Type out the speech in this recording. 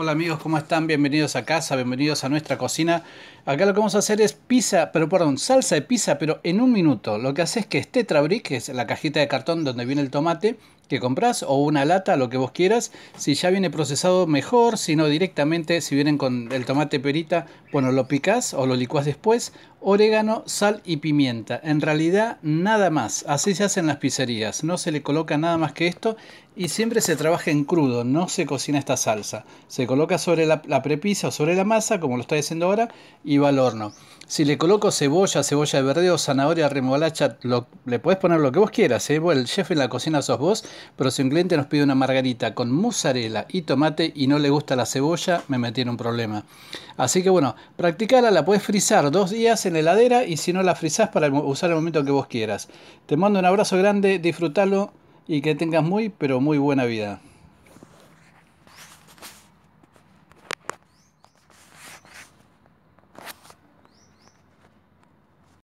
Hola amigos, ¿cómo están? Bienvenidos a casa, bienvenidos a nuestra cocina. Acá lo que vamos a hacer es pizza, pero perdón, salsa de pizza, pero en un minuto. Lo que hace es que este trabrique, que es la cajita de cartón donde viene el tomate que compras, o una lata, lo que vos quieras. Si ya viene procesado, mejor. Si no, directamente, si vienen con el tomate perita, bueno, lo picás o lo licuás después. Orégano, sal y pimienta. En realidad, nada más. Así se hacen las pizzerías. No se le coloca nada más que esto. Y siempre se trabaja en crudo, no se cocina esta salsa. Se coloca sobre la, la prepisa o sobre la masa, como lo está diciendo ahora, y al horno. Si le coloco cebolla, cebolla de o zanahoria, remolacha, le puedes poner lo que vos quieras. ¿eh? el chef en la cocina sos vos, pero si un cliente nos pide una margarita con mozzarella y tomate y no le gusta la cebolla, me metí en un problema. Así que bueno, practicala, la puedes frizar dos días en heladera y si no la frizás para usar el momento que vos quieras. Te mando un abrazo grande, disfrútalo y que tengas muy, pero muy buena vida.